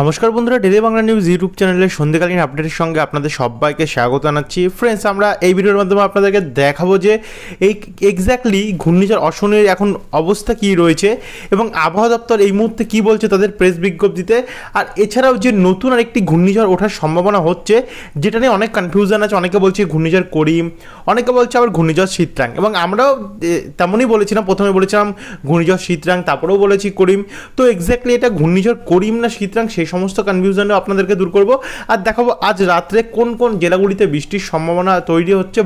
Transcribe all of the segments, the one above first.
নমস্কার বন্ধুরা daily Bangla news YouTube চ্যানেলের সন্ধ্যাকালীন আপডেটের সঙ্গে আপনাদের সবাইকে স্বাগত জানাচ্ছি ফ্রেন্ডস আমরা এই ভিডিওর মাধ্যমে আপনাদেরকে দেখাবো যে এই এক্স্যাক্টলি ঘূর্ণিঝড় অসনের এখন অবস্থা কি রয়েছে এবং আবহাওয়া দপ্তর এই মুহূর্তে কি বলছে তাদের প্রেস বিজ্ঞপ্তিতে আর এছাড়াও যে নতুন আর একটি ঘূর্ণিঝড় ওঠার সম্ভাবনা হচ্ছে যেটা নিয়ে অনেক কনফিউশন আছে অনেকে বলছে ঘূর্ণিঝড় করিম অনেকে বলছে আবার ঘূর্ণিঝড় শীতরাং এবং আমরাও তেমনই বলেছিলাম প্রথমে বলেছিলাম ঘূর্ণিঝড় শীতরাং তারপরেও বলেছি করিম তো এক্স্যাক্টলি এটা ঘূর্ণিঝড় করিম না শীতরাং সে সেই সমস্ত কনফিউশনও আপনাদেরকে দূর করব আর দেখাবো আজ রাত্রে কোন কোন জেলাগুলিতে বৃষ্টির সম্ভাবনা তৈরি হচ্ছে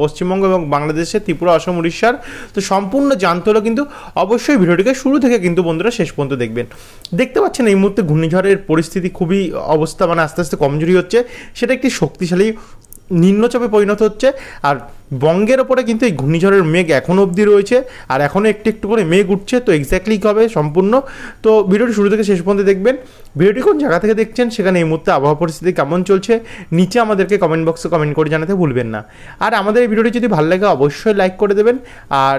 পশ্চিমবঙ্গ এবং বাংলাদেশে ত্রিপুরা অসম উড়িষ্যার তো সম্পূর্ণ জানতে হলো কিন্তু অবশ্যই ভিডিওটিকে শুরু থেকে কিন্তু বন্ধুরা শেষ পর্যন্ত দেখবেন দেখতে পাচ্ছেন এই মুহূর্তে ঘূর্ণিঝড়ের পরিস্থিতি খুবই অবস্থা মানে আস্তে আস্তে কমজোরি হচ্ছে সেটা একটি শক্তিশালী নিম্নচাপে পরিণত হচ্ছে আর বঙ্গের ওপরে কিন্তু এই ঘূর্ণিঝড়ের মেঘ এখনও অবধি রয়েছে আর এখনও একটু একটু করে মেঘ উঠছে তো এক্স্যাক্টলি হবে সম্পূর্ণ তো ভিডিওটি শুরু থেকে শেষ পর্যন্ত দেখবেন ভিডিওটি কোন জায়গা থেকে দেখছেন সেখানে এই মুহূর্তে আবহাওয়া পরিস্থিতি কেমন চলছে নিচে আমাদেরকে কমেন্ট বক্সে কমেন্ট করে জানাতে ভুলবেন না আর আমাদের এই ভিডিওটি যদি ভালো লাগে অবশ্যই লাইক করে দেবেন আর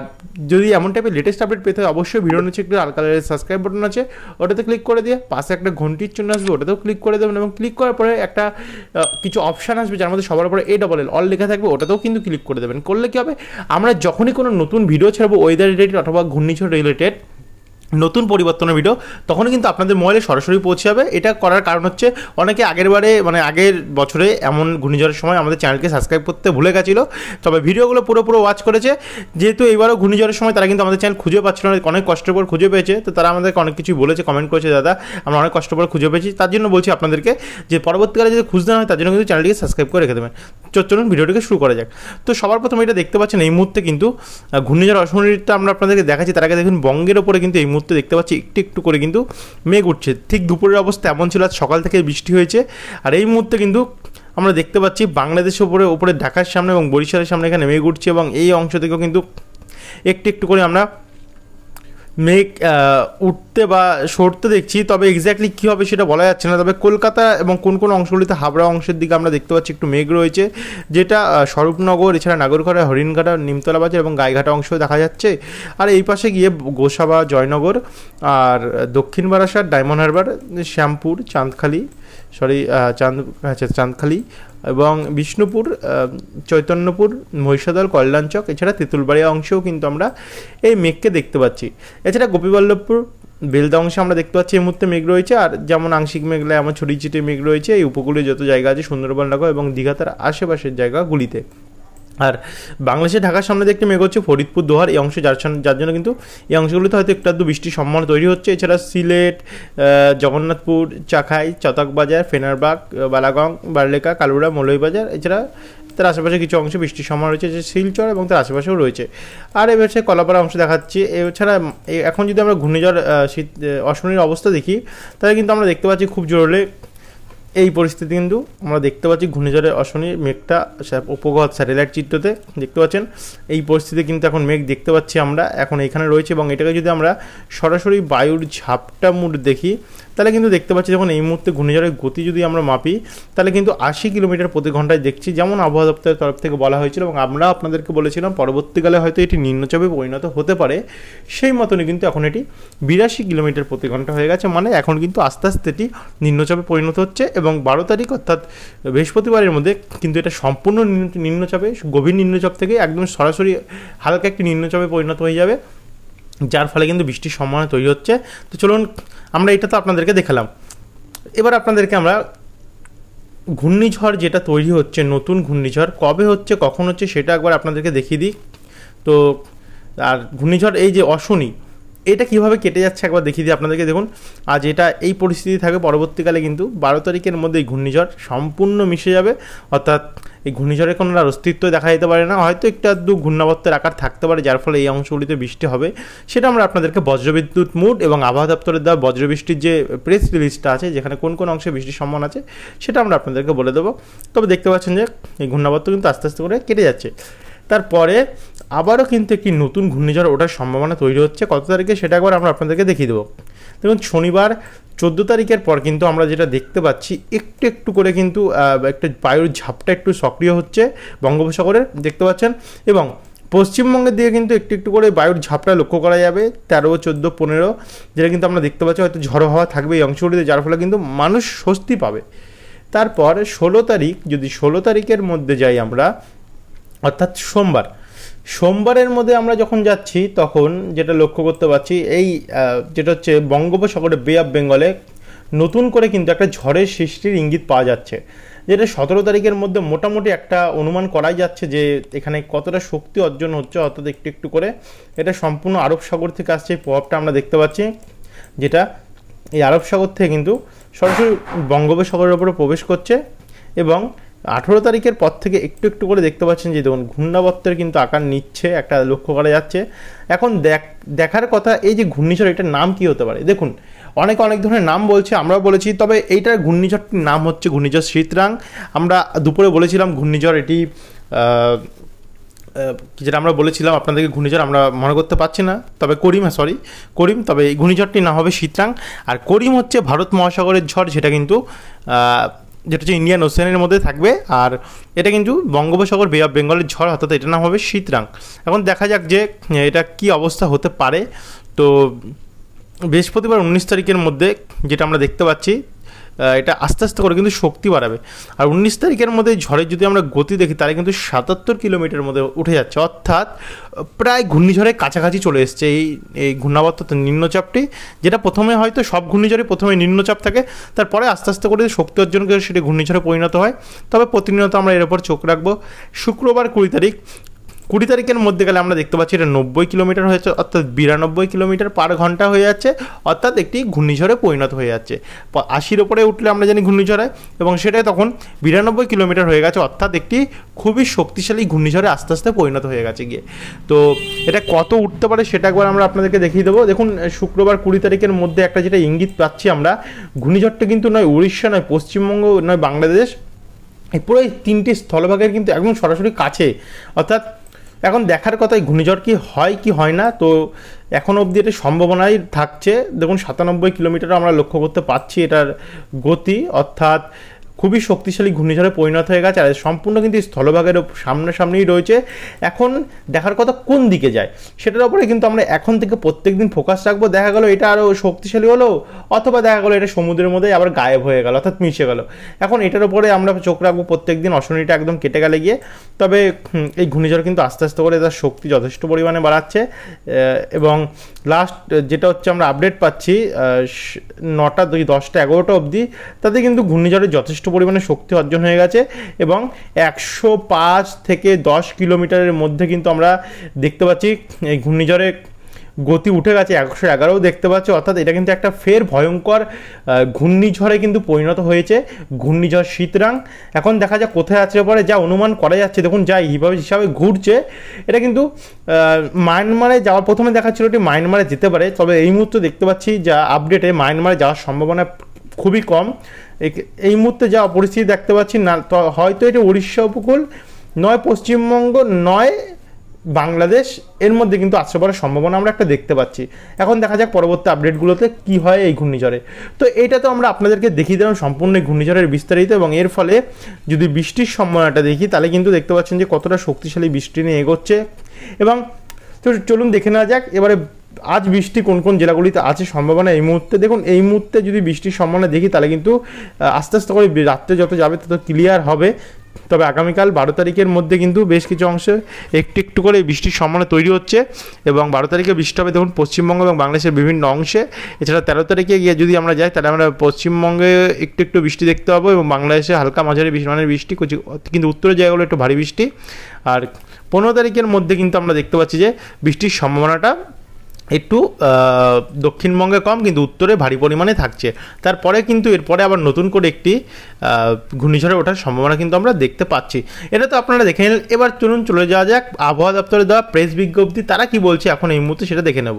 যদি এমন টাইপের লেটেস্ট আপডেট পেতে হয় অবশ্যই ভিডিও নিচে একটু লাল কালারের সাবস্ক্রাইব বাটন আছে ওটাতে ক্লিক করে দিয়ে পাশে একটা ঘন্টির চিহ্ন আসবে ওটাতেও ক্লিক করে দেবেন এবং ক্লিক করার পরে একটা কিছু অপশান আসবে যার মধ্যে সবার পরে এ ডবল এল অল লেখা থাকবে ওটাতেও কিন্তু ক্লিক করে করে দেবেন করলে কী হবে আমরা যখনই কোনো নতুন ভিডিও ছাড়বো ওয়েদার রিলেটেড অথবা ঘূর্ণিঝড় রিলেটেড নতুন পরিবর্তনের ভিডিও তখনই কিন্তু আপনাদের মোবাইলে সরাসরি পৌঁছে যাবে এটা করার কারণ হচ্ছে অনেকে আগের বারে মানে আগের বছরে এমন ঘূর্ণিঝড়ের সময় আমাদের চ্যানেলকে সাবস্ক্রাইব করতে ভুলে গেছিলো তবে ভিডিওগুলো পুরোপুরো ওয়াচ করেছে যেহেতু এইবারও ঘূর্ণিঝড়ের সময় তারা কিন্তু আমাদের চ্যানেল খুঁজে পাচ্ছিল না অনেক কষ্টের পর খুঁজে পেয়েছে তো তারা আমাদেরকে অনেক কিছুই বলেছে কমেন্ট করেছে দাদা আমরা অনেক কষ্ট পর খুঁজে পেয়েছি তার জন্য বলছি আপনাদেরকে যে পরবর্তীকালে যদি খুঁজতে হয় তার জন্য কিন্তু চ্যানেলটিকে সাবস্ক্রাইব করে রেখে দেবেন চলুন ভিডিওটিকে শুরু করা যাক তো সবার প্রথমে এটা দেখতে পাচ্ছেন এই মুহূর্তে কিন্তু ঘূর্ণিঝড় অসমনীটা আমরা আপনাদেরকে দেখাচ্ছি তার আগে দেখুন বঙ্গের ওপরে কিন্তু এই মুহূর্তে দেখতে পাচ্ছি একটু একটু করে কিন্তু মেঘ উঠছে ঠিক দুপুরের অবস্থা এমন ছিল আজ সকাল থেকে বৃষ্টি হয়েছে আর এই মুহূর্তে কিন্তু আমরা দেখতে পাচ্ছি বাংলাদেশের উপরে উপরে ঢাকার সামনে এবং বরিশালের সামনে এখানে মেঘ উঠছে এবং এই অংশ থেকেও কিন্তু একটু একটু করে আমরা মেঘ উঠতে বা সরতে দেখছি তবে এক্স্যাক্টলি কী হবে সেটা বলা যাচ্ছে না তবে কলকাতা এবং কোন কোন অংশগুলিতে হাবড়া অংশের দিকে আমরা দেখতে পাচ্ছি একটু মেঘ রয়েছে যেটা স্বরূপনগর এছাড়া নাগরঘাটা হরিণঘাটা নিমতলা বাজার এবং গায়েঘাটা অংশ দেখা যাচ্ছে আর এই পাশে গিয়ে গোসাবা জয়নগর আর দক্ষিণ বারাসার ডায়মন্ড হারবার শ্যামপুর চাঁদখালি সরি চাঁদ আচ্ছা চাঁদখালি এবং বিষ্ণুপুর চৈতন্যপুর মহিষাদল কল্যাণচক এছাড়া তেঁতুলবাড়িয়া অংশেও কিন্তু আমরা এই মেঘকে দেখতে পাচ্ছি এছাড়া গোপীবল্লভপুর বেলদা অংশে আমরা দেখতে পাচ্ছি এই মুহূর্তে মেঘ রয়েছে আর যেমন আংশিক মেঘলায় আমার ছড়িয়ে ছিটিয়ে মেঘ রয়েছে এই উপকূলে যত জায়গা আছে সুন্দরবন লাগো এবং দীঘা তার আশেপাশের জায়গাগুলিতে আর বাংলাদেশে ঢাকার সামনে দেখতে মেঘ হচ্ছে ফরিদপুর দোহার এই অংশ যার যার জন্য কিন্তু এই অংশগুলিতে হয়তো একটু আধটু বৃষ্টির সম্ভাবনা তৈরি হচ্ছে এছাড়া সিলেট জগন্নাথপুর চাখাই চতকবাজার ফেনারবাগ বালাগং বারলেকা কালুরা মৌলভীবাজার এছাড়া তার আশেপাশে কিছু অংশ বৃষ্টির সম্ভাবনা রয়েছে যে শিলচর এবং তার আশেপাশেও রয়েছে আর এবার সে কলাপাড়া অংশ দেখাচ্ছি এছাড়া এখন যদি আমরা ঘূর্ণিঝড় শীত অশ্বনীর অবস্থা দেখি তাহলে কিন্তু আমরা দেখতে পাচ্ছি খুব জোরে এই পরিস্থিতি কিন্তু আমরা দেখতে পাচ্ছি ঘূর্ণিঝড়ে অশনি মেঘটা উপগ্রহ স্যাটেলাইট চিত্রতে দেখতে পাচ্ছেন এই পরিস্থিতি কিন্তু এখন মেঘ দেখতে পাচ্ছি আমরা এখন এখানে রয়েছে এবং এটাকে যদি আমরা সরাসরি বায়ুর ঝাপটা মুড দেখি তাহলে কিন্তু দেখতে পাচ্ছি যখন এই মুহূর্তে ঘূর্ণিঝড়ের গতি যদি আমরা মাপি তাহলে কিন্তু আশি কিলোমিটার প্রতি ঘন্টায় দেখছি যেমন আবহাওয়া দপ্তরের তরফ থেকে বলা হয়েছিল এবং আমরা আপনাদেরকে বলেছিলাম পরবর্তীকালে হয়তো এটি নিম্নচাপে পরিণত হতে পারে সেই মতনই কিন্তু এখন এটি বিরাশি কিলোমিটার প্রতি ঘন্টা হয়ে গেছে মানে এখন কিন্তু আস্তে আস্তে এটি নিম্নচাপে পরিণত হচ্ছে এবং বারো তারিখ অর্থাৎ বৃহস্পতিবারের মধ্যে কিন্তু এটা সম্পূর্ণ নিম্নচাপে গভীর নিম্নচাপ থেকে একদম সরাসরি হালকা একটি নিম্নচাপে পরিণত হয়ে যাবে যার ফলে কিন্তু বৃষ্টির সম্ভাবনা তৈরি হচ্ছে তো চলুন আমরা এটা তো আপনাদেরকে দেখালাম এবার আপনাদেরকে আমরা ঘূর্ণিঝড় যেটা তৈরি হচ্ছে নতুন ঘূর্ণিঝড় কবে হচ্ছে কখন হচ্ছে সেটা একবার আপনাদেরকে দেখিয়ে দিই তো আর ঘূর্ণিঝড় এই যে অশনি এটা কিভাবে কেটে যাচ্ছে একবার দেখিয়ে দিই আপনাদেরকে দেখুন আজ এটা এই পরিস্থিতি থাকবে পরবর্তীকালে কিন্তু বারো তারিখের মধ্যে এই ঘূর্ণিঝড় সম্পূর্ণ মিশে যাবে অর্থাৎ এই ঘূর্ণিঝড়ের কোনো আর অস্তিত্ব দেখা যেতে পারে না হয়তো একটু দু ঘূর্ণাবর্তের আকার থাকতে পারে যার ফলে এই অংশগুলিতে বৃষ্টি হবে সেটা আমরা আপনাদেরকে বজ্রবিদ্যুৎ মুড এবং আবহাওয়া দপ্তরের দেওয়া বজ্রবৃষ্টির যে প্রেস রিলিজটা আছে যেখানে কোন কোন অংশে বৃষ্টির সম্মান আছে সেটা আমরা আপনাদেরকে বলে দেবো তবে দেখতে পাচ্ছেন যে এই ঘূর্ণাবর্ত কিন্তু আস্তে আস্তে করে কেটে যাচ্ছে তারপরে আবারও কিন্তু একটি নতুন ঘূর্ণিঝড় ওঠার সম্ভাবনা তৈরি হচ্ছে কত তারিখে সেটা একবার আমরা আপনাদেরকে দেখিয়ে দেবো দেখুন শনিবার চোদ্দো তারিখের পর কিন্তু আমরা যেটা দেখতে পাচ্ছি একটু একটু করে কিন্তু একটা বায়ুর ঝাপটা একটু সক্রিয় হচ্ছে বঙ্গোপসাগরে দেখতে পাচ্ছেন এবং পশ্চিমবঙ্গের দিকে কিন্তু একটু একটু করে বায়ুর ঝাপটা লক্ষ্য করা যাবে তেরো চোদ্দো পনেরো যেটা কিন্তু আমরা দেখতে পাচ্ছি হয়তো ঝড়ো হওয়া থাকবে এই অংশগুলিতে যার ফলে কিন্তু মানুষ স্বস্তি পাবে তারপর ষোলো তারিখ যদি ষোলো তারিখের মধ্যে যাই আমরা অর্থাৎ সোমবার সোমবারের মধ্যে আমরা যখন যাচ্ছি তখন যেটা লক্ষ্য করতে পারছি এই যেটা হচ্ছে বঙ্গোপসাগরে বে অফ বেঙ্গলে নতুন করে কিন্তু একটা ঝড়ের সৃষ্টির ইঙ্গিত পাওয়া যাচ্ছে যেটা সতেরো তারিখের মধ্যে মোটামুটি একটা অনুমান করাই যাচ্ছে যে এখানে কতটা শক্তি অর্জন হচ্ছে অর্থাৎ একটু একটু করে এটা সম্পূর্ণ আরব সাগর থেকে আসছে এই প্রভাবটা আমরা দেখতে পাচ্ছি যেটা এই আরব সাগর থেকে কিন্তু সরাসরি বঙ্গোপসাগরের ওপরে প্রবেশ করছে এবং আঠেরো তারিখের পর থেকে একটু একটু করে দেখতে পাচ্ছেন যে দেখুন ঘূর্ণাবর্তের কিন্তু আকার নিচ্ছে একটা লক্ষ্য করা যাচ্ছে এখন দেখার কথা এই যে ঘূর্ণিঝড় এটার নাম কি হতে পারে দেখুন অনেকে অনেক ধরনের নাম বলছে আমরা বলেছি তবে এইটার ঘূর্ণিঝড়টির নাম হচ্ছে ঘূর্ণিঝড় শীতরাং আমরা দুপুরে বলেছিলাম ঘূর্ণিঝড় এটি যেটা আমরা বলেছিলাম আপনাদেরকে ঘূর্ণিঝড় আমরা মনে করতে পারছি না তবে করিম হ্যাঁ সরি করিম তবে এই ঘূর্ণিঝড়টি না হবে শীতরাং আর করিম হচ্ছে ভারত মহাসাগরের ঝড় যেটা কিন্তু যেটা হচ্ছে ইন্ডিয়ান ওসিয়ানের মধ্যে থাকবে আর এটা কিন্তু বঙ্গোপসাগর বে অফ বেঙ্গলের ঝড় অর্থাৎ এটা নাম হবে শীতরাং এখন দেখা যাক যে এটা কি অবস্থা হতে পারে তো বৃহস্পতিবার উনিশ তারিখের মধ্যে যেটা আমরা দেখতে পাচ্ছি এটা আস্তে আস্তে করে কিন্তু শক্তি বাড়াবে আর উনিশ তারিখের মধ্যে ঝড়ের যদি আমরা গতি দেখি তাহলে কিন্তু সাতাত্তর কিলোমিটার মধ্যে উঠে যাচ্ছে অর্থাৎ প্রায় ঘূর্ণিঝড়ের কাছাকাছি চলে এসছে এই এই ঘূর্ণাবর্ত নিম্নচাপটি যেটা প্রথমে হয়তো সব ঘূর্ণিঝড়ে প্রথমে নিম্নচাপ থাকে তারপরে আস্তে আস্তে করে শক্তি অর্জন করে সেটি ঘূর্ণিঝড়ে পরিণত হয় তবে প্রতিনিয়ত আমরা এর উপর চোখ রাখবো শুক্রবার কুড়ি তারিখ কুড়ি তারিখের মধ্যে গেলে আমরা দেখতে পাচ্ছি এটা নব্বই কিলোমিটার হয়েছে অর্থাৎ বিরানব্বই কিলোমিটার পার ঘন্টা হয়ে যাচ্ছে অর্থাৎ একটি ঘূর্ণিঝড়ে পরিণত হয়ে যাচ্ছে আশির ওপরে উঠলে আমরা জানি ঘূর্ণিঝড়ে এবং সেটাই তখন বিরানব্বই কিলোমিটার হয়ে গেছে অর্থাৎ একটি খুবই শক্তিশালী ঘূর্ণিঝড়ে আস্তে আস্তে পরিণত হয়ে গেছে গিয়ে তো এটা কত উঠতে পারে সেটা একবার আমরা আপনাদেরকে দেখিয়ে দেবো দেখুন শুক্রবার কুড়ি তারিখের মধ্যে একটা যেটা ইঙ্গিত পাচ্ছি আমরা ঘূর্ণিঝড়টা কিন্তু নয় উড়িষ্যা নয় পশ্চিমবঙ্গ নয় বাংলাদেশ পুরো এই তিনটি স্থলভাগের কিন্তু একদম সরাসরি কাছে অর্থাৎ এখন দেখার কথাই ঘূর্ণিঝড় কি হয় কি হয় না তো এখন অবধি এটা সম্ভাবনাই থাকছে দেখুন সাতানব্বই কিলোমিটার আমরা লক্ষ্য করতে পারছি এটার গতি অর্থাৎ খুবই শক্তিশালী ঘূর্ণিঝড়ে পরিণত হয়ে গেছে আর সম্পূর্ণ কিন্তু স্থলভাগের সামনাসামনিই রয়েছে এখন দেখার কথা কোন দিকে যায় সেটার উপরে কিন্তু আমরা এখন থেকে প্রত্যেক দিন ফোকাস রাখবো দেখা গেলো এটা আরও শক্তিশালী হলো অথবা দেখা গেলো এটা সমুদ্রের মধ্যে আবার গায়েব হয়ে গেল অর্থাৎ মিশে গেল এখন এটার উপরে আমরা চোখ রাখবো প্রত্যেক দিন অশনিটা একদম কেটে গেলে গিয়ে তবে এই ঘূর্ণিঝড় কিন্তু আস্তে আস্তে করে তার শক্তি যথেষ্ট পরিমাণে বাড়াচ্ছে এবং লাস্ট যেটা হচ্ছে আমরা আপডেট পাচ্ছি নটা দুই দশটা এগারোটা অবধি তাতে কিন্তু ঘূর্ণিঝড়ের যথেষ্ট পরিমাণে শক্তি অর্জন হয়ে গেছে এবং একশো পাঁচ থেকে দশ কিলোমিটারের মধ্যে কিন্তু আমরা দেখতে পাচ্ছি এই ঘূর্ণিঝড়ে গতি উঠে গেছে একশো এগারোও দেখতে পাচ্ছি অর্থাৎ এটা কিন্তু একটা ফের ভয়ঙ্কর ঘূর্ণিঝড়ে কিন্তু পরিণত হয়েছে ঘূর্ণিঝড় শীতরাং এখন দেখা যায় কোথায় আছে পরে যা অনুমান করা যাচ্ছে দেখুন যা এইভাবে হিসাবে ঘুরছে এটা কিন্তু মায়ানমারে যাওয়ার প্রথমে দেখাচ্ছিল এটি মায়ানমারে যেতে পারে তবে এই মুহূর্তে দেখতে পাচ্ছি যা আপডেটে মায়ানমারে যাওয়ার সম্ভাবনা খুবই কম এই মুহূর্তে যা পরিস্থিতি দেখতে পাচ্ছি না হয়তো এটা উড়িষ্যা উপকূল নয় পশ্চিমবঙ্গ নয় বাংলাদেশ এর মধ্যে কিন্তু আশ্রয় পড়ার সম্ভাবনা আমরা একটা দেখতে পাচ্ছি এখন দেখা যাক পরবর্তী আপডেটগুলোতে কি হয় এই ঘূর্ণিঝড়ে তো এটা তো আমরা আপনাদেরকে দেখিয়ে দিলাম সম্পূর্ণ ঘূর্ণিঝড়ের বিস্তারিত এবং এর ফলে যদি বৃষ্টির সম্ভাবনাটা দেখি তাহলে কিন্তু দেখতে পাচ্ছেন যে কতটা শক্তিশালী বৃষ্টি নিয়ে এগোচ্ছে এবং তো চলুন দেখে নেওয়া যাক এবারে আজ বৃষ্টি কোন কোন জেলাগুলিতে আছে সম্ভাবনা এই মুহূর্তে দেখুন এই মুহূর্তে যদি বৃষ্টির সম্ভাবনা দেখি তাহলে কিন্তু আস্তে আস্তে করে রাত্রে যত যাবে তত ক্লিয়ার হবে তবে আগামীকাল বারো তারিখের মধ্যে কিন্তু বেশ কিছু অংশে একটু একটু করে বৃষ্টির সম্ভাবনা তৈরি হচ্ছে এবং বারো তারিখে বৃষ্টি হবে দেখুন পশ্চিমবঙ্গ এবং বাংলাদেশের বিভিন্ন অংশে এছাড়া তেরো তারিখে গিয়ে যদি আমরা যাই তাহলে আমরা পশ্চিমবঙ্গে একটু একটু বৃষ্টি দেখতে পাবো এবং বাংলাদেশে হালকা মাঝারি মানের বৃষ্টি কিন্তু উত্তরের জায়গাগুলো একটু ভারী বৃষ্টি আর পনেরো তারিখের মধ্যে কিন্তু আমরা দেখতে পাচ্ছি যে বৃষ্টির সম্ভাবনাটা একটু দক্ষিণবঙ্গে কম কিন্তু উত্তরে ভারী পরিমাণে থাকছে তারপরে কিন্তু এরপরে আবার নতুন করে একটি ঘূর্ণিঝড়ে ওঠার সম্ভাবনা কিন্তু আমরা দেখতে পাচ্ছি এটা তো আপনারা দেখে নিলেন এবার চলুন চলে যাওয়া যাক আবহাওয়া দপ্তরে দেওয়া প্রেস বিজ্ঞপ্তি তারা কি বলছে এখন এই মুহূর্তে সেটা দেখে নেব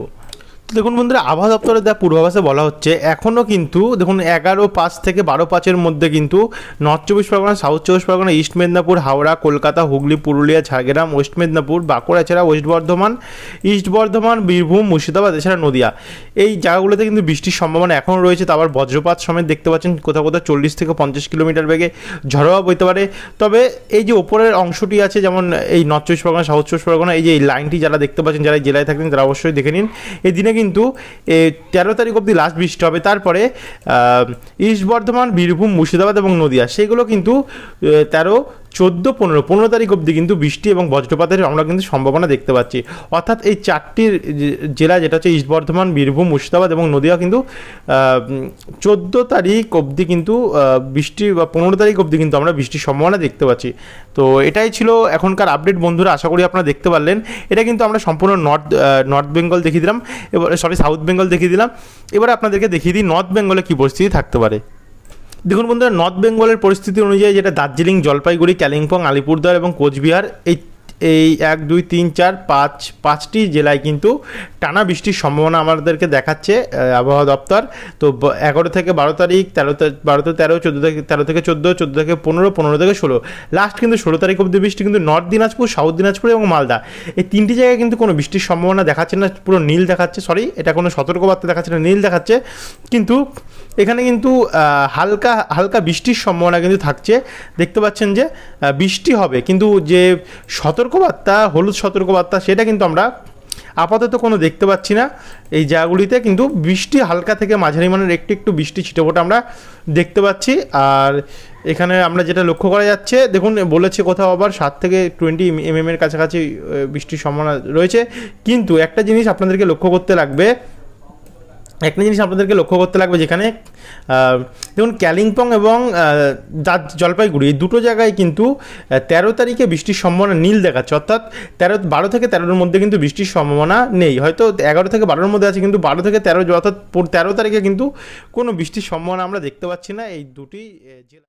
দেখুন বন্ধুরা আবহাওয়া দপ্তরের দেওয়া পূর্বাভাসে বলা হচ্ছে এখনও কিন্তু দেখুন এগারো পাঁচ থেকে বারো পাঁচের মধ্যে কিন্তু নর্থ চব্বিশ পরগনা সাউথ চব্বিশ পরগনা ইস্ট মেদিনীপুর হাওড়া কলকাতা হুগলি পুরুলিয়া ঝাড়গ্রাম ওয়েস্ট মেদিনীপুর বাঁকুড়া এছাড়া ওয়েস্ট বর্ধমান ইস্ট বর্ধমান বীরভূম মুর্শিদাবাদ এছাড়া নদিয়া এই জায়গাগুলোতে কিন্তু বৃষ্টির সম্ভাবনা এখনও রয়েছে তো আবার বজ্রপাত সমেত দেখতে পাচ্ছেন কোথাও কোথাও চল্লিশ থেকে পঞ্চাশ কিলোমিটার বেগে ঝড়োয়া বইতে পারে তবে এই যে ওপরের অংশটি আছে যেমন এই নর্থ চব্বিশ পরগনা সাউথ চব্বিশ পরগনা এই যে এই লাইনটি যারা দেখতে পাচ্ছেন যারা জেলায় থাকেন তারা অবশ্যই দেখে নিন এই দিনে কিন্তু তেরো তারিখ অব্দি লাস্ট বৃষ্টি হবে তারপরে ইস্ট বর্ধমান বীরভূম মুর্শিদাবাদ এবং নদিয়া সেগুলো কিন্তু তেরো চোদ্দ পনেরো পনেরো তারিখ অবধি কিন্তু বৃষ্টি এবং বজ্রপাতের আমরা কিন্তু সম্ভাবনা দেখতে পাচ্ছি অর্থাৎ এই চারটি জেলা যেটা হচ্ছে ইস্ট বর্ধমান বীরভূম মুর্শিদাবাদ এবং নদীয়া কিন্তু চোদ্দ তারিখ অবধি কিন্তু বৃষ্টি বা পনেরো তারিখ অবধি কিন্তু আমরা বৃষ্টির সম্ভাবনা দেখতে পাচ্ছি তো এটাই ছিল এখনকার আপডেট বন্ধুরা আশা করি আপনারা দেখতে পারলেন এটা কিন্তু আমরা সম্পূর্ণ নর্থ নর্থ বেঙ্গল দেখিয়ে দিলাম এবার সরি সাউথ বেঙ্গল দেখিয়ে দিলাম এবার আপনাদেরকে দেখিয়ে দিই নর্থ বেঙ্গলে কী পরিস্থিতি থাকতে পারে দেখুন বন্ধুরা নর্থ বেঙ্গলের পরিস্থিতি অনুযায়ী যেটা দার্জিলিং জলপাইগুড়ি কালিম্পং আলিপুরদুয়ার এবং কোচবিহার এই এই এক দুই তিন চার পাঁচ পাঁচটি জেলায় কিন্তু টানা বৃষ্টির সম্ভাবনা আমাদেরকে দেখাচ্ছে আবহাওয়া দপ্তর তো এগারো থেকে বারো তারিখ তেরো বারো থেকে তেরো চোদ্দো থেকে তেরো থেকে চোদ্দো চোদ্দো থেকে পনেরো পনেরো থেকে ষোলো লাস্ট কিন্তু ষোলো তারিখ অব্দি বৃষ্টি কিন্তু নর্থ দিনাজপুর সাউথ দিনাজপুর এবং মালদা এই তিনটি জায়গায় কিন্তু কোনো বৃষ্টির সম্ভাবনা দেখাচ্ছে না পুরো নীল দেখাচ্ছে সরি এটা কোনো সতর্কবার্তা দেখাচ্ছে না নীল দেখাচ্ছে কিন্তু এখানে কিন্তু হালকা হালকা বৃষ্টির সম্ভাবনা কিন্তু থাকছে দেখতে পাচ্ছেন যে বৃষ্টি হবে কিন্তু যে সতর্ক সতর্কবার্তা হলুদ সতর্কবার্তা সেটা কিন্তু আমরা আপাতত কোনো দেখতে পাচ্ছি না এই জায়গাগুলিতে কিন্তু বৃষ্টি হালকা থেকে মাঝারি মানের একটু একটু বৃষ্টি ছিটেফোটা আমরা দেখতে পাচ্ছি আর এখানে আমরা যেটা লক্ষ্য করা যাচ্ছে দেখুন বলেছে কোথাও আবার সাত থেকে টোয়েন্টি এম এর কাছাকাছি বৃষ্টির সম্ভাবনা রয়েছে কিন্তু একটা জিনিস আপনাদেরকে লক্ষ্য করতে লাগবে একটা জিনিস আপনাদেরকে লক্ষ্য করতে লাগবে যেখানে দেখুন ক্যালিম্পং এবং জলপাইগুড়ি এই দুটো জায়গায় কিন্তু তেরো তারিখে বৃষ্টির সম্ভাবনা নীল দেখাচ্ছে অর্থাৎ তেরো বারো থেকে তেরোর মধ্যে কিন্তু বৃষ্টির সম্ভাবনা নেই হয়তো এগারো থেকে বারোর মধ্যে আছে কিন্তু বারো থেকে তেরো অর্থাৎ তেরো তারিখে কিন্তু কোনো বৃষ্টির সম্ভাবনা আমরা দেখতে পাচ্ছি না এই দুটি জেলা